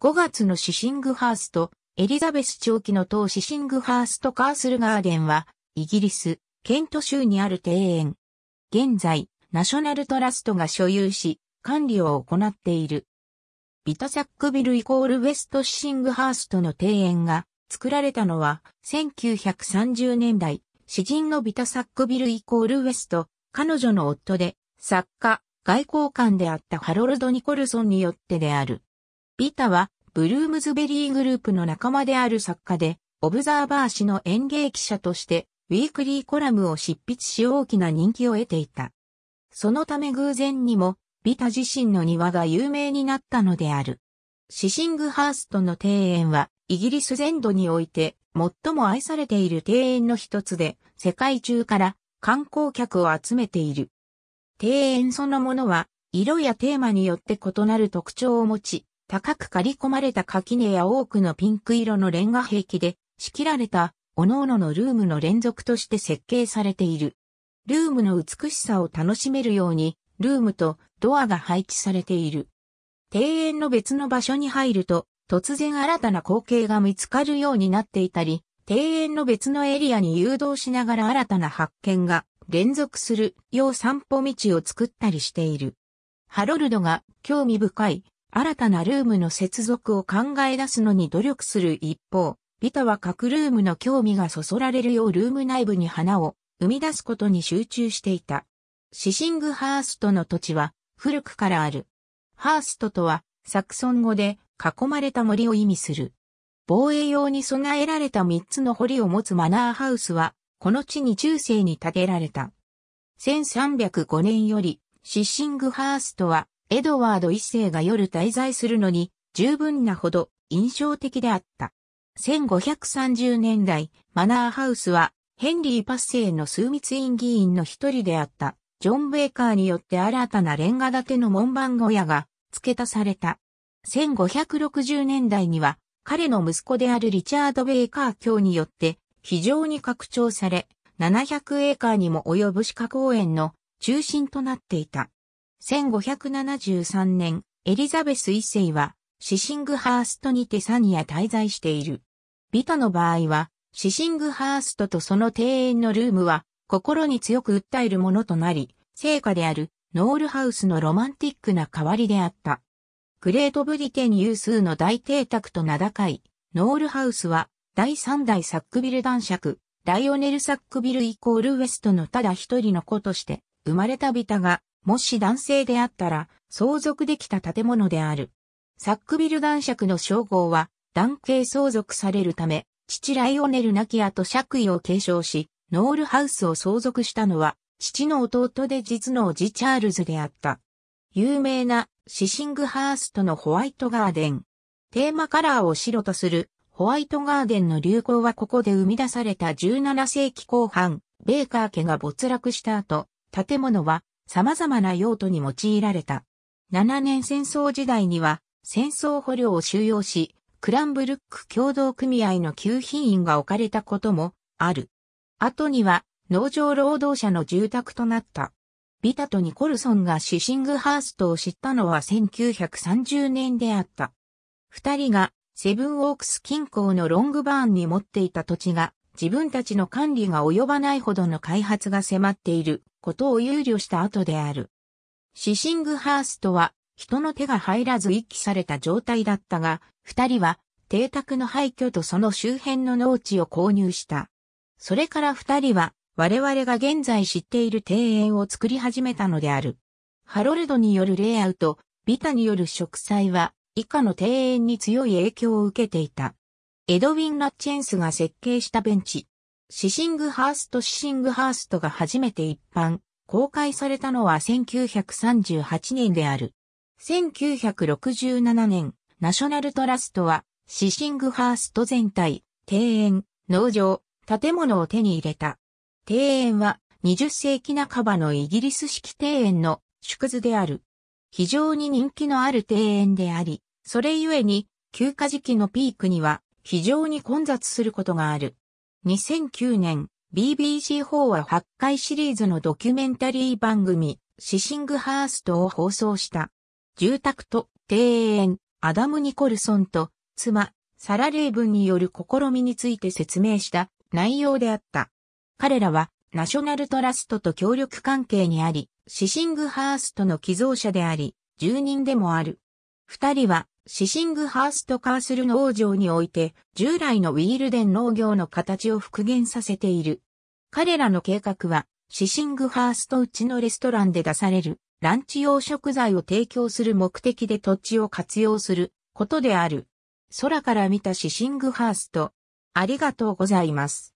5月のシシングハースト、エリザベス長期の塔シシングハーストカースルガーデンは、イギリス、ケント州にある庭園。現在、ナショナルトラストが所有し、管理を行っている。ビタサックビルイコールウェストシシングハーストの庭園が作られたのは1930年代、詩人のビタサックビルイコールウェスト、彼女の夫で、作家、外交官であったハロルド・ニコルソンによってである。ビタは、ブルームズベリーグループの仲間である作家で、オブザーバー誌の演芸記者として、ウィークリーコラムを執筆し大きな人気を得ていた。そのため偶然にも、ビタ自身の庭が有名になったのである。シシングハーストの庭園は、イギリス全土において、最も愛されている庭園の一つで、世界中から観光客を集めている。庭園そのものは、色やテーマによって異なる特徴を持ち、高く刈り込まれた垣根や多くのピンク色のレンガ壁で仕切られた各々のルームの連続として設計されている。ルームの美しさを楽しめるように、ルームとドアが配置されている。庭園の別の場所に入ると、突然新たな光景が見つかるようになっていたり、庭園の別のエリアに誘導しながら新たな発見が連続するよう散歩道を作ったりしている。ハロルドが興味深い新たなルームの接続を考え出すのに努力する一方、ビタは各ルームの興味がそそられるようルーム内部に花を生み出すことに集中していた。シシングハーストの土地は古くからある。ハーストとはサクソン語で囲まれた森を意味する。防衛用に備えられた3つの堀を持つマナーハウスは、この地に中世に建てられた。1305年より、シシングハーストはエドワード一世が夜滞在するのに十分なほど印象的であった。1530年代、マナーハウスはヘンリー・パッセイの枢密院議員の一人であった、ジョン・ベーカーによって新たなレンガ建ての門番小屋が付け足された。1560年代には、彼の息子であるリチャード・ベイカー卿によって非常に拡張され、700エーカーにも及ぶ鹿公園の中心となっていた。1573年、エリザベス一世は、シシングハーストにてサニア滞在している。ビタの場合は、シシングハーストとその庭園のルームは、心に強く訴えるものとなり、成果である、ノールハウスのロマンティックな代わりであった。グレートブリテン有数の大邸宅と名高い、ノールハウスは、第3代サックビル男爵、ライオネル・サックビルイコールウエストのただ一人の子として、生まれたビタが、もし男性であったら、相続できた建物である。サックビル男爵の称号は、男系相続されるため、父ライオネル亡き後爵位を継承し、ノールハウスを相続したのは、父の弟で実のおじチャールズであった。有名なシシングハーストのホワイトガーデン。テーマカラーを白とするホワイトガーデンの流行はここで生み出された17世紀後半、ベーカー家が没落した後、建物は様々な用途に用いられた。7年戦争時代には戦争捕虜を収容し、クランブルック共同組合の給品員が置かれたこともある。後には農場労働者の住宅となった。ビタとニコルソンがシシングハーストを知ったのは1930年であった。二人がセブンオークス近郊のロングバーンに持っていた土地が自分たちの管理が及ばないほどの開発が迫っていることを憂慮した後である。シシングハーストは人の手が入らず遺棄された状態だったが、二人は邸宅の廃墟とその周辺の農地を購入した。それから二人は我々が現在知っている庭園を作り始めたのである。ハロルドによるレイアウト、ビタによる植栽は以下の庭園に強い影響を受けていた。エドウィン・ラッチェンスが設計したベンチ、シシングハースト・シシングハーストが初めて一般、公開されたのは1938年である。1967年、ナショナルトラストは、シシングハースト全体、庭園、農場、建物を手に入れた。庭園は20世紀半ばのイギリス式庭園の縮図である。非常に人気のある庭園であり、それゆえに休暇時期のピークには非常に混雑することがある。2009年、BBC4 は8回シリーズのドキュメンタリー番組、シシングハーストを放送した。住宅と庭園、アダム・ニコルソンと妻、サラ・レイブンによる試みについて説明した内容であった。彼らはナショナルトラストと協力関係にあり、シシングハーストの寄贈者であり、住人でもある。二人はシシングハーストカースル農場において、従来のウィールデン農業の形を復元させている。彼らの計画は、シシングハーストうちのレストランで出される、ランチ用食材を提供する目的で土地を活用することである。空から見たシシングハースト。ありがとうございます。